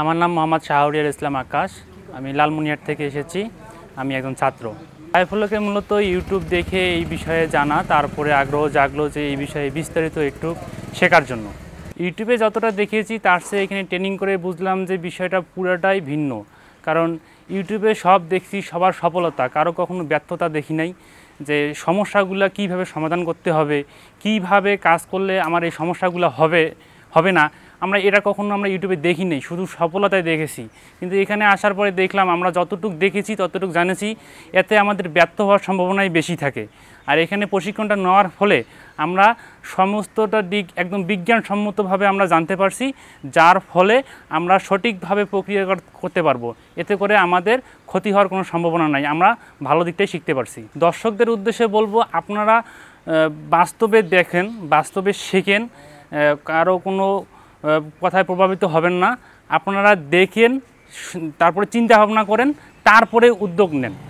আমার নাম মোহাম্মদ শাহরিয়ার ইসলাম আকাশ আমি লালমনিয়ার থেকে এসেছি আমি একজন ছাত্র সাইফুল্লাহকে মূলত ইউটিউব দেখে এই বিষয়ে জানা তারপরে আগ্রহ জাগলো যে এই বিষয়ে বিস্তারিত একটু শেখার জন্য ইউটিউবে যতটা দেখিয়েছি তার সে এখানে ট্রেনিং করে বুঝলাম যে বিষয়টা পুরাটাই ভিন্ন কারণ ইউটিউবে সব দেখছি সবার সফলতা কারো কখনো ব্যর্থতা দেখি নাই যে সমস্যাগুলো কিভাবে সমাধান করতে হবে কিভাবে কাজ করলে আমার এই সমস্যাগুলো হবে হবে না আমরা এটা কখনো আমরা ইউটিউবে দেখি নেই শুধু সফলতায় দেখেছি কিন্তু এখানে আসার পরে দেখলাম আমরা যতটুকু দেখেছি ততটুকু জানেছি এতে আমাদের ব্যর্থ হওয়ার সম্ভাবনাই বেশি থাকে আর এখানে প্রশিক্ষণটা নেওয়ার ফলে আমরা সমস্তটা দিক একদম বিজ্ঞানসম্মতভাবে আমরা জানতে পারছি যার ফলে আমরা সঠিকভাবে প্রক্রিয়া করতে পারবো এতে করে আমাদের ক্ষতি হওয়ার কোনো সম্ভাবনা নাই আমরা ভালো দিকটাই শিখতে পারছি দর্শকদের উদ্দেশ্যে বলবো আপনারা বাস্তবে দেখেন বাস্তবে শেখেন কারো কোনো কথায় প্রভাবিত হবেন না আপনারা দেখেন তারপরে চিন্তা ভাবনা করেন তারপরে উদ্যোগ নেন